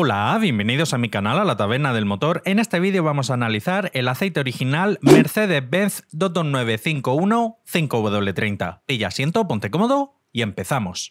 Hola, bienvenidos a mi canal, a la taberna del motor. En este vídeo vamos a analizar el aceite original Mercedes-Benz 951 5W30. ya asiento, ponte cómodo y empezamos.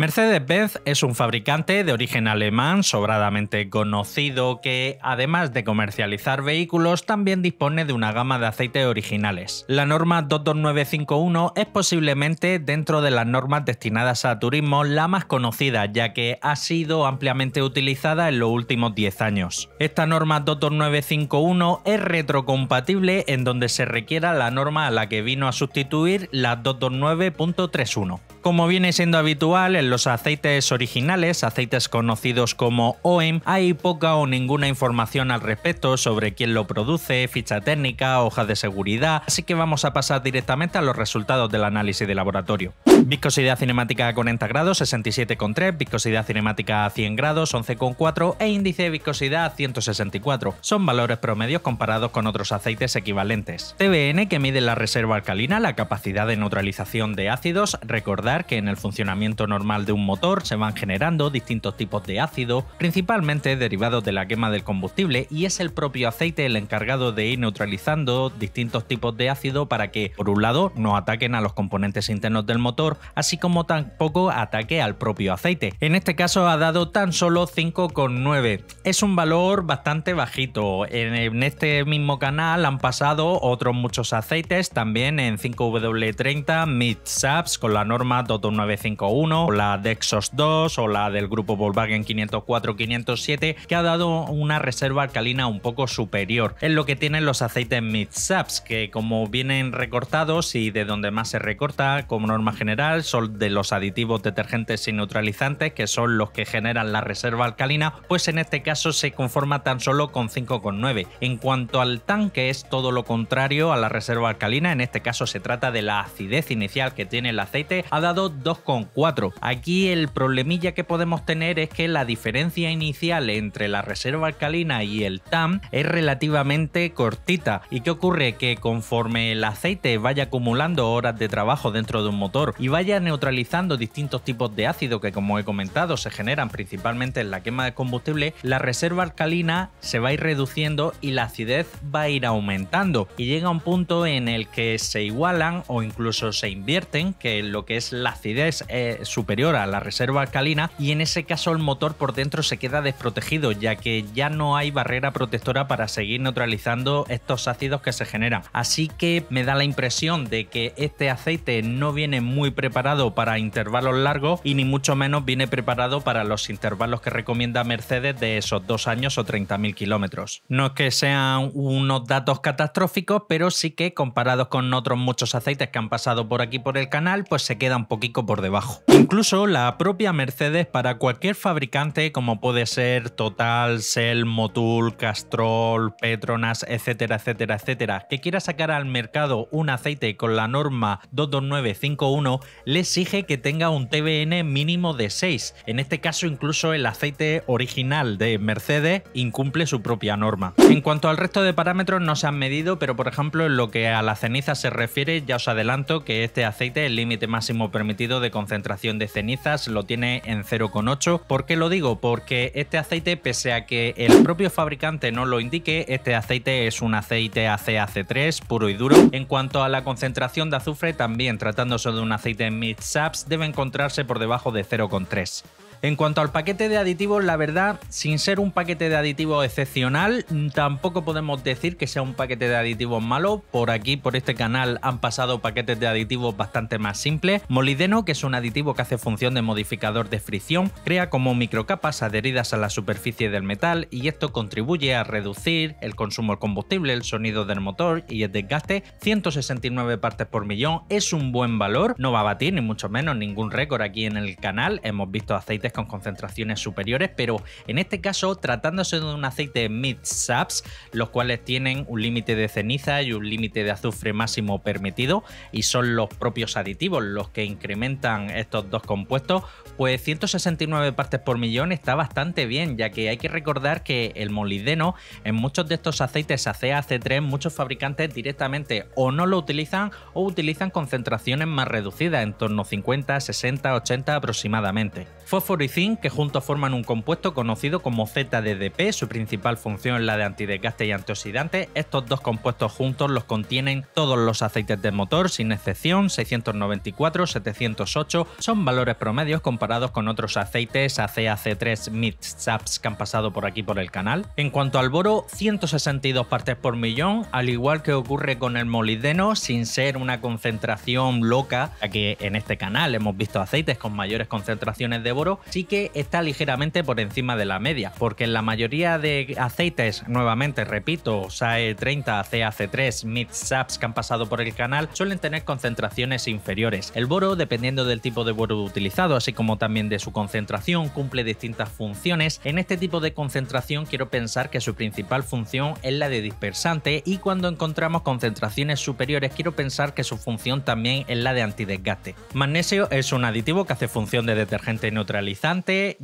Mercedes-Benz es un fabricante de origen alemán sobradamente conocido que, además de comercializar vehículos, también dispone de una gama de aceites originales. La norma 22951 es posiblemente, dentro de las normas destinadas a turismo, la más conocida, ya que ha sido ampliamente utilizada en los últimos 10 años. Esta norma 22951 es retrocompatible en donde se requiera la norma a la que vino a sustituir la 229.31. Como viene siendo habitual el los aceites originales, aceites conocidos como OEM, hay poca o ninguna información al respecto sobre quién lo produce, ficha técnica, hoja de seguridad, así que vamos a pasar directamente a los resultados del análisis de laboratorio. Viscosidad cinemática a 40 grados 67,3, viscosidad cinemática a 100 grados 11,4 e índice de viscosidad 164. Son valores promedios comparados con otros aceites equivalentes. TBN que mide la reserva alcalina, la capacidad de neutralización de ácidos, recordar que en el funcionamiento normal de un motor se van generando distintos tipos de ácido, principalmente derivados de la quema del combustible, y es el propio aceite el encargado de ir neutralizando distintos tipos de ácido para que, por un lado, no ataquen a los componentes internos del motor, así como tampoco ataque al propio aceite. En este caso ha dado tan solo 5,9. Es un valor bastante bajito. En este mismo canal han pasado otros muchos aceites, también en 5W30 Mid-Subs con la norma 2951, con la Dexos 2 o la del grupo Volkswagen 504-507, que ha dado una reserva alcalina un poco superior. Es lo que tienen los aceites midsaps que como vienen recortados y de donde más se recorta, como norma general, son de los aditivos detergentes y neutralizantes, que son los que generan la reserva alcalina, pues en este caso se conforma tan solo con 5,9. En cuanto al tanque, es todo lo contrario a la reserva alcalina, en este caso se trata de la acidez inicial que tiene el aceite, ha dado 2,4. Aquí el problemilla que podemos tener es que la diferencia inicial entre la reserva alcalina y el TAM es relativamente cortita. ¿Y qué ocurre? Que conforme el aceite vaya acumulando horas de trabajo dentro de un motor y vaya neutralizando distintos tipos de ácido que como he comentado se generan principalmente en la quema de combustible, la reserva alcalina se va a ir reduciendo y la acidez va a ir aumentando y llega un punto en el que se igualan o incluso se invierten, que lo que es la acidez es eh, superior a la reserva alcalina y en ese caso el motor por dentro se queda desprotegido ya que ya no hay barrera protectora para seguir neutralizando estos ácidos que se generan. Así que me da la impresión de que este aceite no viene muy preparado para intervalos largos y ni mucho menos viene preparado para los intervalos que recomienda Mercedes de esos dos años o 30.000 kilómetros. No es que sean unos datos catastróficos, pero sí que comparados con otros muchos aceites que han pasado por aquí por el canal, pues se queda un poquito por debajo. Incluso la propia Mercedes para cualquier fabricante como puede ser Total, Shell, Motul, Castrol, Petronas, etcétera, etcétera, etcétera, que quiera sacar al mercado un aceite con la norma 22951, le exige que tenga un TBN mínimo de 6. En este caso incluso el aceite original de Mercedes incumple su propia norma. En cuanto al resto de parámetros no se han medido, pero por ejemplo en lo que a la ceniza se refiere, ya os adelanto que este aceite es el límite máximo permitido de concentración de ceniza cenizas lo tiene en 0,8. ¿Por qué lo digo? Porque este aceite, pese a que el propio fabricante no lo indique, este aceite es un aceite ACAC3 puro y duro. En cuanto a la concentración de azufre, también tratándose de un aceite en mid debe encontrarse por debajo de 0,3. En cuanto al paquete de aditivos, la verdad, sin ser un paquete de aditivos excepcional, mm, tampoco podemos decir que sea un paquete de aditivos malo. Por aquí, por este canal, han pasado paquetes de aditivos bastante más simples. Molideno, que es un aditivo que hace función de modificador de fricción, crea como microcapas adheridas a la superficie del metal y esto contribuye a reducir el consumo de combustible, el sonido del motor y el desgaste. 169 partes por millón es un buen valor, no va a batir ni mucho menos ningún récord aquí en el canal. Hemos visto aceites con concentraciones superiores, pero en este caso tratándose de un aceite mid-saps, los cuales tienen un límite de ceniza y un límite de azufre máximo permitido, y son los propios aditivos los que incrementan estos dos compuestos, pues 169 partes por millón está bastante bien, ya que hay que recordar que el molideno, en muchos de estos aceites acac 3 muchos fabricantes directamente o no lo utilizan o utilizan concentraciones más reducidas, en torno a 50, 60, 80 aproximadamente. Fósforo y zinc que juntos forman un compuesto conocido como ZDDP. Su principal función es la de antidesgaste y antioxidante. Estos dos compuestos juntos los contienen todos los aceites del motor, sin excepción, 694, 708. Son valores promedios comparados con otros aceites ACAC3 Mitsaps, que han pasado por aquí por el canal. En cuanto al boro, 162 partes por millón, al igual que ocurre con el molideno sin ser una concentración loca, ya que en este canal hemos visto aceites con mayores concentraciones de boro, Así que está ligeramente por encima de la media, porque en la mayoría de aceites, nuevamente repito, SAE 30, CAC3, MidSaps que han pasado por el canal, suelen tener concentraciones inferiores. El boro, dependiendo del tipo de boro utilizado, así como también de su concentración, cumple distintas funciones. En este tipo de concentración quiero pensar que su principal función es la de dispersante y cuando encontramos concentraciones superiores quiero pensar que su función también es la de antidesgaste. Magnesio es un aditivo que hace función de detergente neutralizado,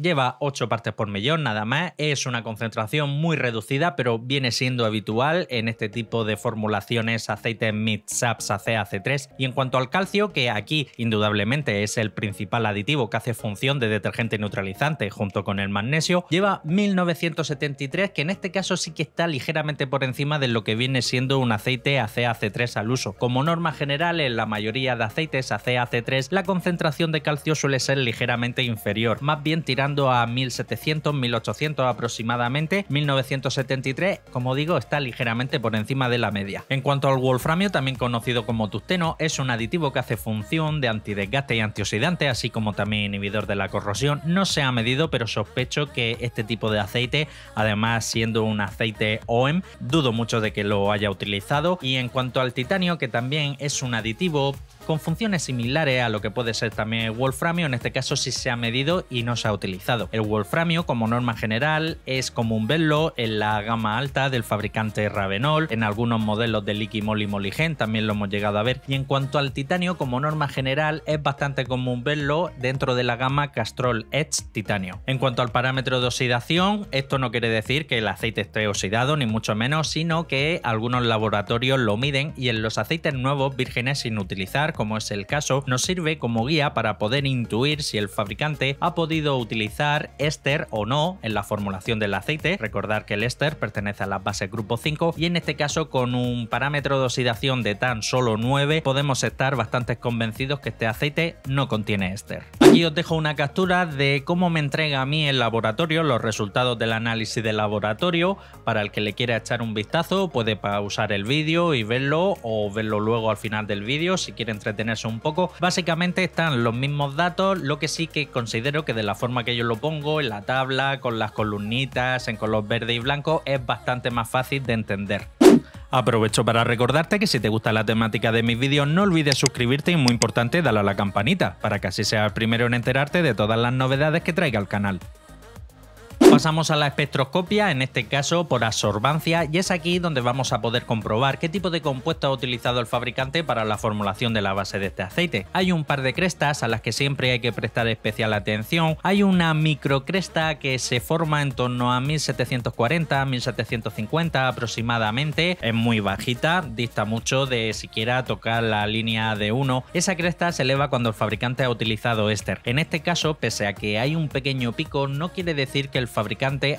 lleva 8 partes por millón nada más, es una concentración muy reducida, pero viene siendo habitual en este tipo de formulaciones aceite mid ACAC3. Y en cuanto al calcio, que aquí indudablemente es el principal aditivo que hace función de detergente neutralizante junto con el magnesio, lleva 1973, que en este caso sí que está ligeramente por encima de lo que viene siendo un aceite ACAC3 al uso. Como norma general, en la mayoría de aceites ACAC3, la concentración de calcio suele ser ligeramente inferior, más bien tirando a 1700, 1800 aproximadamente. 1973, como digo, está ligeramente por encima de la media. En cuanto al wolframio, también conocido como tusteno, es un aditivo que hace función de antidesgaste y antioxidante, así como también inhibidor de la corrosión. No se ha medido, pero sospecho que este tipo de aceite, además siendo un aceite OEM, dudo mucho de que lo haya utilizado. Y en cuanto al titanio, que también es un aditivo con funciones similares a lo que puede ser también el wolframio, en este caso si se ha medido y no se ha utilizado. El wolframio, como norma general, es común verlo en la gama alta del fabricante Ravenol, en algunos modelos de Moly Moly Moligen también lo hemos llegado a ver. Y en cuanto al titanio, como norma general, es bastante común verlo dentro de la gama Castrol Edge Titanio. En cuanto al parámetro de oxidación, esto no quiere decir que el aceite esté oxidado, ni mucho menos, sino que algunos laboratorios lo miden y en los aceites nuevos vírgenes sin utilizar, como es el caso, nos sirve como guía para poder intuir si el fabricante ha podido utilizar éster o no en la formulación del aceite. Recordar que el éster pertenece a las bases grupo 5 y en este caso con un parámetro de oxidación de tan solo 9 podemos estar bastante convencidos que este aceite no contiene éster. Aquí os dejo una captura de cómo me entrega a mí el laboratorio los resultados del análisis del laboratorio. Para el que le quiera echar un vistazo puede pausar el vídeo y verlo o verlo luego al final del vídeo si quiere entretenerse un poco. Básicamente están los mismos datos, lo que sí que considero que de la forma que yo lo pongo, en la tabla, con las columnitas, en color verde y blanco, es bastante más fácil de entender. Aprovecho para recordarte que si te gusta la temática de mis vídeos no olvides suscribirte y muy importante dale a la campanita para que así seas el primero en enterarte de todas las novedades que traiga el canal pasamos a la espectroscopia, en este caso por absorbancia, y es aquí donde vamos a poder comprobar qué tipo de compuesto ha utilizado el fabricante para la formulación de la base de este aceite. Hay un par de crestas a las que siempre hay que prestar especial atención. Hay una microcresta que se forma en torno a 1740, 1750 aproximadamente. Es muy bajita, dista mucho de siquiera tocar la línea de 1. Esa cresta se eleva cuando el fabricante ha utilizado éster. En este caso, pese a que hay un pequeño pico, no quiere decir que el fabricante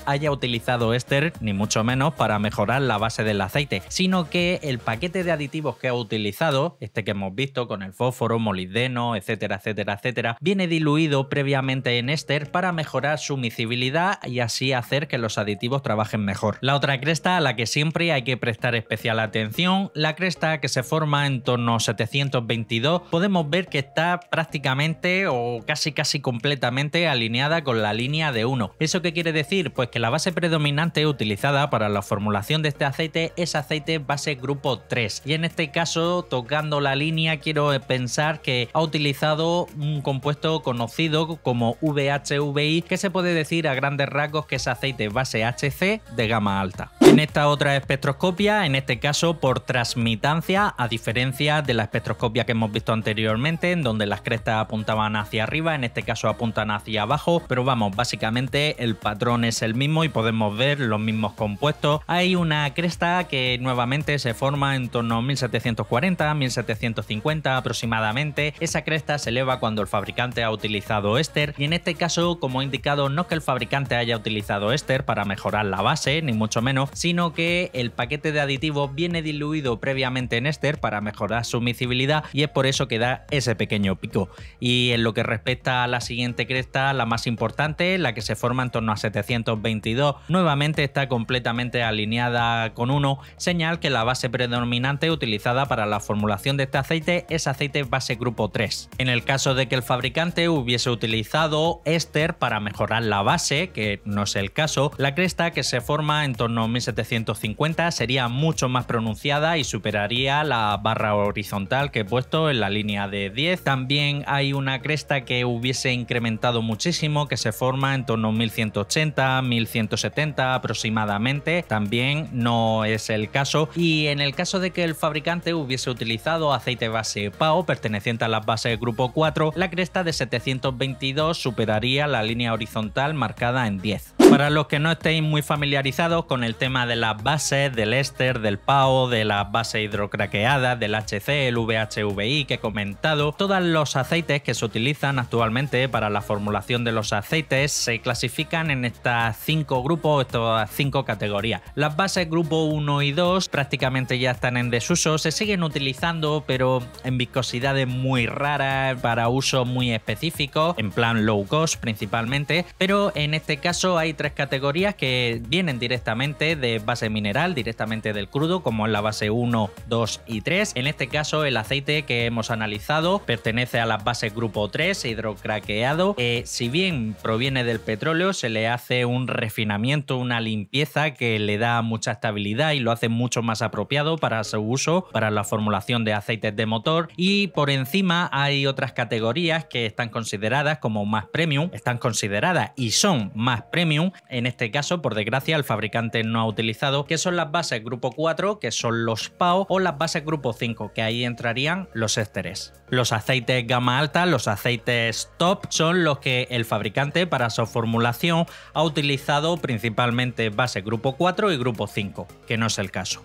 haya utilizado éster, ni mucho menos, para mejorar la base del aceite, sino que el paquete de aditivos que ha utilizado, este que hemos visto con el fósforo, molibdeno, etcétera, etcétera, etcétera, viene diluido previamente en éster para mejorar su miscibilidad y así hacer que los aditivos trabajen mejor. La otra cresta a la que siempre hay que prestar especial atención, la cresta que se forma en torno a 722, podemos ver que está prácticamente o casi casi completamente alineada con la línea de 1. ¿Eso que quiere decir? Pues que la base predominante utilizada para la formulación de este aceite es aceite base grupo 3. Y en este caso, tocando la línea, quiero pensar que ha utilizado un compuesto conocido como VHVI, que se puede decir a grandes rasgos que es aceite base HC de gama alta. En esta otra espectroscopia, en este caso por transmitancia, a diferencia de la espectroscopia que hemos visto anteriormente, en donde las crestas apuntaban hacia arriba, en este caso apuntan hacia abajo, pero vamos, básicamente el patrón es el mismo y podemos ver los mismos compuestos. Hay una cresta que nuevamente se forma en torno a 1740, 1750 aproximadamente. Esa cresta se eleva cuando el fabricante ha utilizado éster y en este caso, como he indicado, no es que el fabricante haya utilizado éster para mejorar la base, ni mucho menos, sino que el paquete de aditivos viene diluido previamente en éster para mejorar su miscibilidad y es por eso que da ese pequeño pico. Y en lo que respecta a la siguiente cresta, la más importante, la que se forma en torno a 722 nuevamente está completamente alineada con uno señal que la base predominante utilizada para la formulación de este aceite es aceite base grupo 3. En el caso de que el fabricante hubiese utilizado éster para mejorar la base, que no es el caso, la cresta que se forma en torno a 1750 sería mucho más pronunciada y superaría la barra horizontal que he puesto en la línea de 10. También hay una cresta que hubiese incrementado muchísimo que se forma en torno a 1180 1170 aproximadamente, también no es el caso. Y en el caso de que el fabricante hubiese utilizado aceite base PAO perteneciente a las bases grupo 4, la cresta de 722 superaría la línea horizontal marcada en 10. Para los que no estéis muy familiarizados con el tema de las bases, del éster, del PAO, de las bases hidrocraqueadas, del HC, el VHVI que he comentado, todos los aceites que se utilizan actualmente para la formulación de los aceites se clasifican en estas cinco grupos, estas cinco categorías. Las bases grupo 1 y 2 prácticamente ya están en desuso, se siguen utilizando pero en viscosidades muy raras, para usos muy específicos, en plan low cost principalmente, pero en este caso hay tres categorías que vienen directamente de base mineral, directamente del crudo, como en la base 1, 2 y 3. En este caso, el aceite que hemos analizado pertenece a las bases grupo 3, hidrocraqueado. si bien proviene del petróleo, se le hace un refinamiento, una limpieza que le da mucha estabilidad y lo hace mucho más apropiado para su uso, para la formulación de aceites de motor. Y por encima hay otras categorías que están consideradas como más premium, están consideradas y son más premium en este caso, por desgracia, el fabricante no ha utilizado, que son las bases grupo 4, que son los PAO, o las bases grupo 5, que ahí entrarían los ésteres. Los aceites gama alta, los aceites top, son los que el fabricante para su formulación ha utilizado principalmente base grupo 4 y grupo 5, que no es el caso.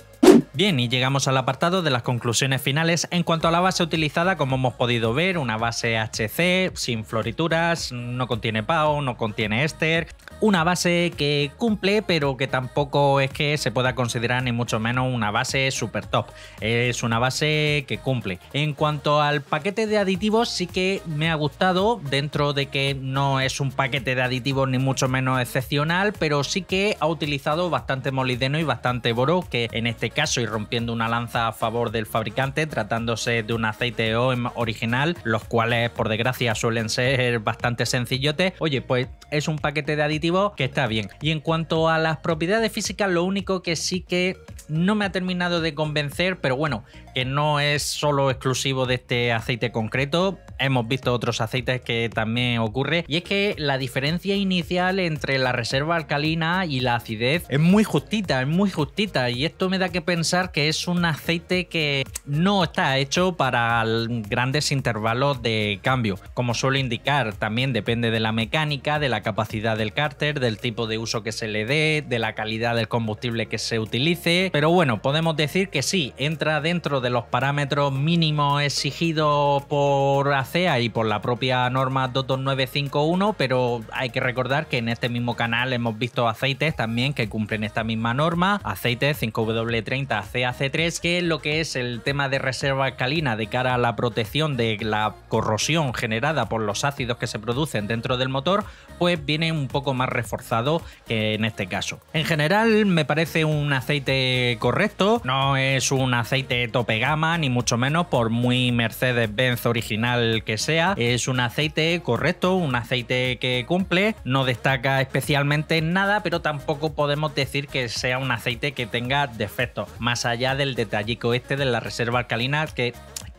Bien, y llegamos al apartado de las conclusiones finales. En cuanto a la base utilizada, como hemos podido ver, una base HC, sin florituras, no contiene PAO, no contiene éster. Una base que cumple, pero que tampoco es que se pueda considerar ni mucho menos una base super top. Es una base que cumple. En cuanto al paquete de aditivos, sí que me ha gustado, dentro de que no es un paquete de aditivos ni mucho menos excepcional, pero sí que ha utilizado bastante molideno y bastante boro, que en este caso y rompiendo una lanza a favor del fabricante, tratándose de un aceite OEM original, los cuales por desgracia suelen ser bastante sencillotes. Oye, pues es un paquete de aditivos que está bien. Y en cuanto a las propiedades físicas, lo único que sí que no me ha terminado de convencer, pero bueno, que no es solo exclusivo de este aceite concreto, hemos visto otros aceites que también ocurre, y es que la diferencia inicial entre la reserva alcalina y la acidez es muy justita, es muy justita, y esto me da que pensar que es un aceite que no está hecho para grandes intervalos de cambio, como suele indicar, también depende de la mecánica, de la capacidad del cárter, del tipo de uso que se le dé, de la calidad del combustible que se utilice, pero bueno, podemos decir que sí, entra dentro de los parámetros mínimos exigidos por aceite y por la propia norma 22951, pero hay que recordar que en este mismo canal hemos visto aceites también que cumplen esta misma norma, aceites 5W30 CAC3, que es lo que es el tema de reserva alcalina de cara a la protección de la corrosión generada por los ácidos que se producen dentro del motor, pues viene un poco más reforzado que en este caso. En general me parece un aceite correcto, no es un aceite tope gama ni mucho menos por muy Mercedes-Benz original que sea, es un aceite correcto, un aceite que cumple, no destaca especialmente en nada, pero tampoco podemos decir que sea un aceite que tenga defectos, más allá del detallico este de la reserva alcalina que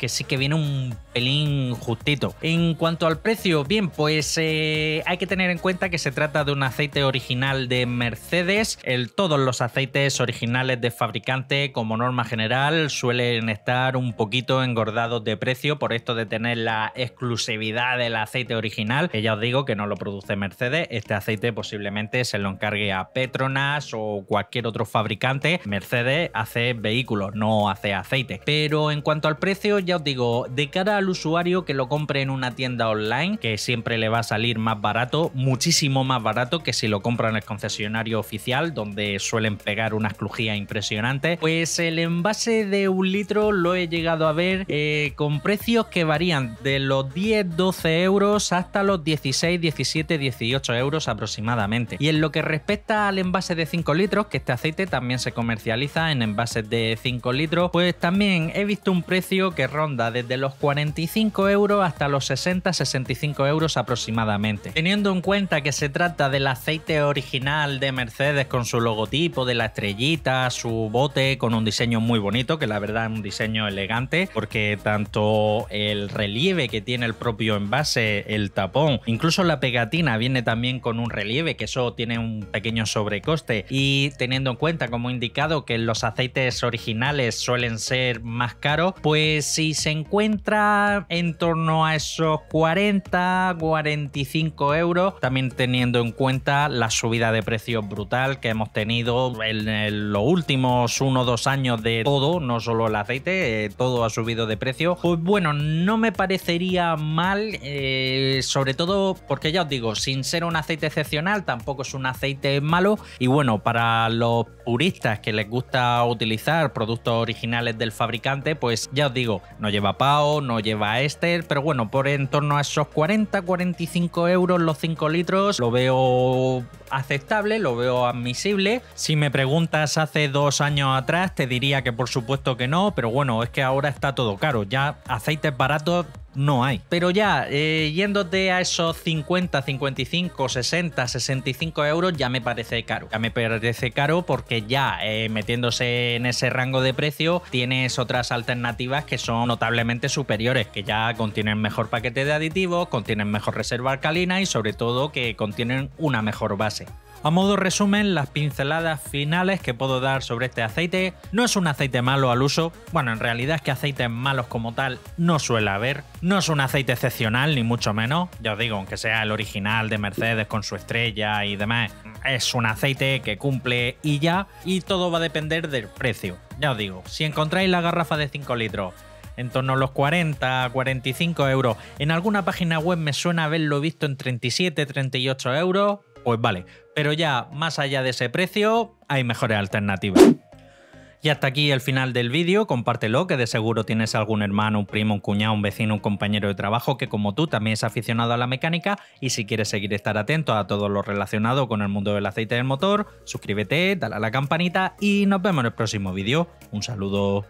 sí que viene un pelín justito. En cuanto al precio, bien, pues eh, hay que tener en cuenta que se trata de un aceite original de Mercedes. El, todos los aceites originales de fabricante, como norma general, suelen estar un poquito engordados de precio por esto de tener la exclusividad del aceite original, que ya os digo que no lo produce Mercedes. Este aceite posiblemente se lo encargue a Petronas o cualquier otro fabricante. Mercedes hace vehículos, no hace aceite. Pero en cuanto al precio, ya os digo, de cara al usuario que lo compre en una tienda online, que siempre le va a salir más barato, muchísimo más barato que si lo compra en el concesionario oficial, donde suelen pegar unas crujías impresionantes, pues el envase de un litro lo he llegado a ver eh, con precios que varían de los 10-12 euros hasta los 16, 17, 18 euros aproximadamente. Y en lo que respecta al envase de 5 litros, que este aceite también se comercializa en envases de 5 litros, pues también he visto un precio que ronda desde los 45 euros hasta los 60-65 euros aproximadamente. Teniendo en cuenta que se trata del aceite original de Mercedes con su logotipo de la estrellita, su bote con un diseño muy bonito, que la verdad es un diseño elegante, porque tanto el relieve que tiene el propio envase, el tapón, incluso la pegatina viene también con un relieve, que eso tiene un pequeño sobrecoste. Y teniendo en cuenta, como indicado, que los aceites originales suelen ser más caros, pues si se encuentra en torno a esos 40, 45 euros, también teniendo en cuenta la subida de precios brutal que hemos tenido en, los últimos 1 o 2 años de todo, no solo el aceite, eh, todo ha subido de precio. Pues bueno, no me parecería mal, eh, sobre todo porque ya os digo, sin ser un aceite excepcional, tampoco es un aceite malo. Y bueno, para los puristas que les gusta utilizar productos originales del fabricante, pues ya os digo, no lleva pao no lleva Esther, pero bueno, por en torno a esos 40-45 euros los 5 litros, lo veo aceptable, lo veo admisible. Si me preguntas hace dos años atrás, te diría que por supuesto que no, pero bueno, es que ahora está todo caro. Ya aceites baratos no hay. Pero ya, eh, yéndote a esos 50, 55, 60, 65 euros, ya me parece caro. Ya me parece caro porque ya eh, metiéndose en ese rango de precio, tienes otras alternativas que son notablemente superiores, que ya contienen mejor paquete de aditivos, contienen mejor reserva alcalina y sobre todo que contienen una mejor base. A modo resumen, las pinceladas finales que puedo dar sobre este aceite no es un aceite malo al uso, bueno, en realidad es que aceites malos como tal no suele haber, no es un aceite excepcional ni mucho menos, ya os digo, aunque sea el original de Mercedes con su estrella y demás, es un aceite que cumple y ya, y todo va a depender del precio. Ya os digo, si encontráis la garrafa de 5 litros en torno a los 40, 45 euros, en alguna página web me suena haberlo visto en 37, 38 euros, pues vale. Pero ya más allá de ese precio, hay mejores alternativas. Y hasta aquí el final del vídeo, compártelo, que de seguro tienes algún hermano, un primo, un cuñado, un vecino, un compañero de trabajo que como tú también es aficionado a la mecánica y si quieres seguir estar atento a todo lo relacionado con el mundo del aceite del motor, suscríbete, dale a la campanita y nos vemos en el próximo vídeo. Un saludo.